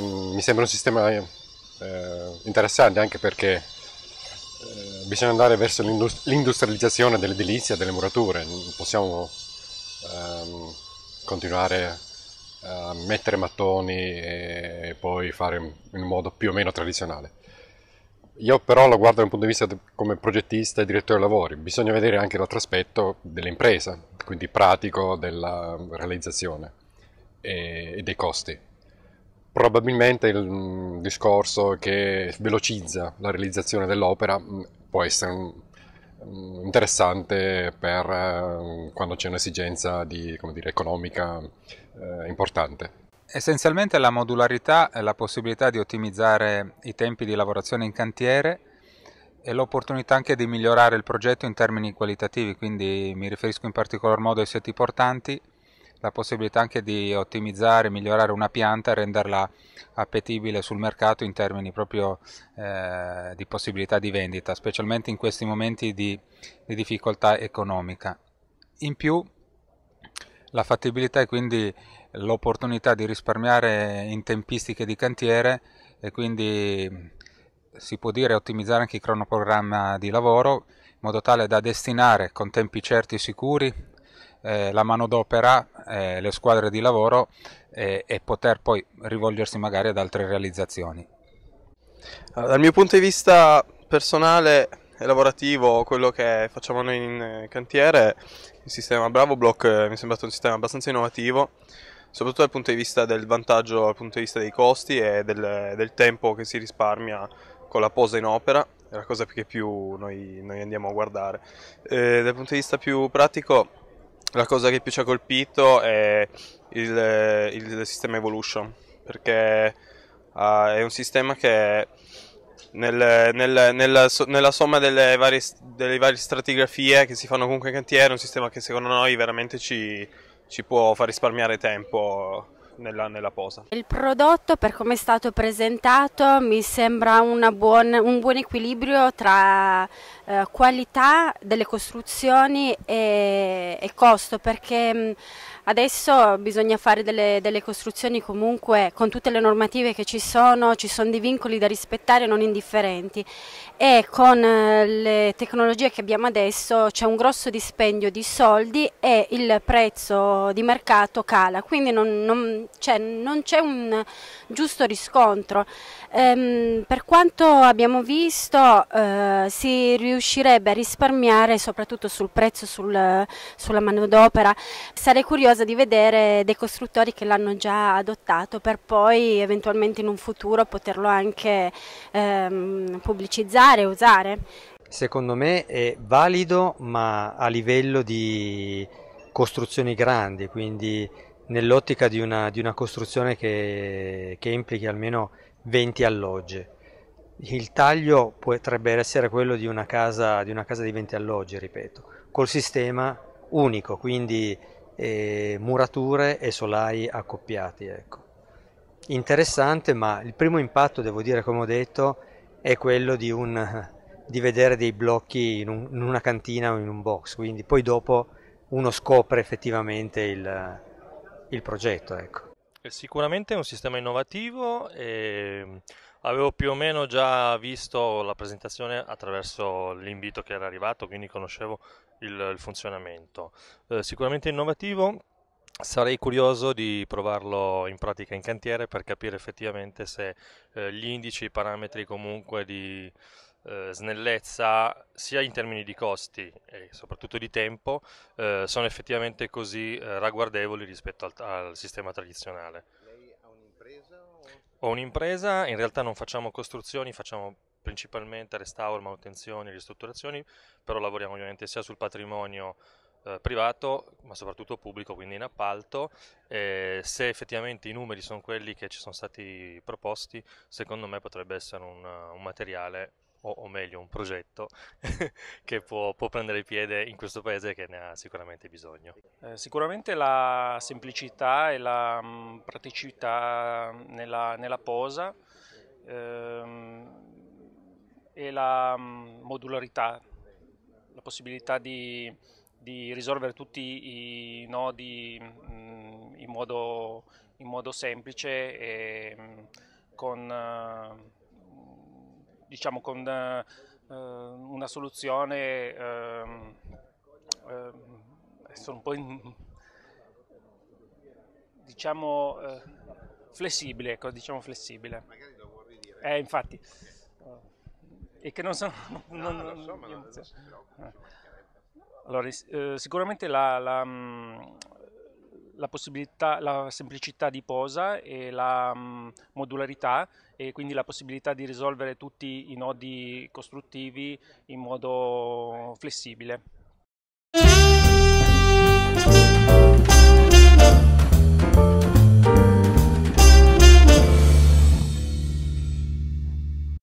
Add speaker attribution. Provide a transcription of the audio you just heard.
Speaker 1: Mm, mi sembra un sistema eh, interessante anche perché eh, bisogna andare verso l'industrializzazione dell'edilizia, delle murature, non possiamo ehm, continuare a mettere mattoni e poi fare in modo più o meno tradizionale. Io però lo guardo dal punto di vista de, come progettista e direttore dei lavori, bisogna vedere anche l'altro aspetto dell'impresa, quindi pratico della realizzazione e, e dei costi. Probabilmente il mm, discorso che velocizza la realizzazione dell'opera mm, può essere mm, interessante per eh, quando c'è un'esigenza di, dire, economica eh,
Speaker 2: importante. Essenzialmente la modularità è la possibilità di ottimizzare i tempi di lavorazione in cantiere e l'opportunità anche di migliorare il progetto in termini qualitativi, quindi mi riferisco in particolar modo ai setti portanti la possibilità anche di ottimizzare, migliorare una pianta e renderla appetibile sul mercato in termini proprio eh, di possibilità di vendita, specialmente in questi momenti di, di difficoltà economica. In più la fattibilità e quindi l'opportunità di risparmiare in tempistiche di cantiere e quindi si può dire ottimizzare anche il cronoprogramma di lavoro in modo tale da destinare con tempi certi e sicuri eh, la manodopera, eh, le squadre di lavoro eh, e poter poi rivolgersi magari ad altre realizzazioni. Allora, dal mio punto di vista personale e lavorativo, quello che facciamo noi in eh, cantiere, il sistema BravoBlock eh, mi è sembrato un sistema abbastanza innovativo, soprattutto dal punto di vista del vantaggio, dal punto di vista dei costi e del, del tempo che si risparmia con la posa in opera è la cosa che più noi, noi andiamo a guardare. Eh, dal punto di vista più pratico, la cosa che più ci ha colpito è il, il sistema Evolution, perché uh, è un sistema che nel, nel, nella, nella, somma delle varie, delle varie, stratigrafie che si fanno comunque in cantiere è un sistema che secondo noi veramente ci, ci può far risparmiare tempo nella, nella posa.
Speaker 3: Il prodotto per come è stato presentato mi sembra buon, un buon equilibrio tra eh, qualità delle costruzioni e, e costo perché adesso bisogna fare delle, delle, costruzioni comunque con tutte le normative che ci sono, ci sono dei vincoli da rispettare non indifferenti e con eh, le tecnologie che abbiamo adesso c'è un grosso dispendio di soldi e il prezzo di mercato cala, quindi non, non, cioè, non c'è un giusto riscontro. Ehm, per quanto abbiamo visto eh, si riuscirebbe a risparmiare soprattutto sul prezzo, sul, sulla manodopera. Sarei curiosa di vedere dei costruttori che l'hanno già adottato per poi eventualmente in un futuro poterlo anche ehm, pubblicizzare, usare.
Speaker 4: Secondo me è valido ma a livello di costruzioni grandi, quindi nell'ottica di una, di una costruzione che, che, implichi almeno 20 alloggi. Il taglio potrebbe essere quello di una casa di, una casa di 20 alloggi, ripeto, col sistema unico, quindi eh, murature e solai accoppiati. Ecco. Interessante, ma il primo impatto, devo dire, come ho detto, è quello di, un, di vedere dei blocchi in, un, in una cantina o in un box, quindi poi dopo uno scopre effettivamente il, il progetto. Ecco.
Speaker 5: Sicuramente è un sistema innovativo e ehm, avevo più o meno già visto la presentazione attraverso l'invito che era arrivato, quindi conoscevo il, il funzionamento. Eh, sicuramente innovativo, sarei curioso di provarlo in pratica in cantiere per capire effettivamente se eh, gli indici i parametri comunque di eh, snellezza sia in termini di costi e soprattutto di tempo eh, sono effettivamente così eh, ragguardevoli rispetto al, al, sistema tradizionale. Lei
Speaker 4: ha un'impresa? O...
Speaker 5: Ho un'impresa, in realtà non facciamo costruzioni, facciamo principalmente restauro, manutenzioni, ristrutturazioni, però lavoriamo ovviamente sia sul patrimonio eh, privato ma soprattutto pubblico quindi in appalto eh, se effettivamente i numeri sono quelli che ci sono stati proposti secondo me potrebbe essere un, un materiale o, o meglio un progetto che può, può, prendere piede in questo paese che ne ha sicuramente bisogno.
Speaker 6: Eh, sicuramente la semplicità e la mh, praticità nella, nella posa ehm, e la mh, modularità, la possibilità di, di, risolvere tutti i nodi mh, in, modo, in, modo, semplice e con... Uh, diciamo con uh, una soluzione um, uh, un po' in, diciamo uh, flessibile, ecco, diciamo flessibile. Magari lo vorrei dire. Eh, infatti. Eh, e che non sono... No, non, lo so, non, non, non, non, allora, sicuramente la, la, mm, la possibilità, la semplicità di posa e la mm, modularità e quindi la possibilità di risolvere tutti i nodi costruttivi in modo flessibile.